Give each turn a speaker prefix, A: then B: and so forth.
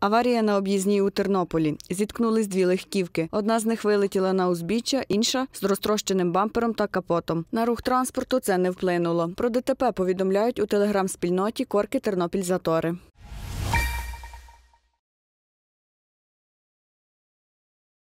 A: Аварія на об'їзній у Тернополі. Зіткнулись дві легківки. Одна з них вилетіла на узбіччя, інша з розтрощеним бампером та капотом. На рух транспорту це не вплинуло. Про ДТП повідомляють у телеграм-спільноті Корки Тернопіль Затори.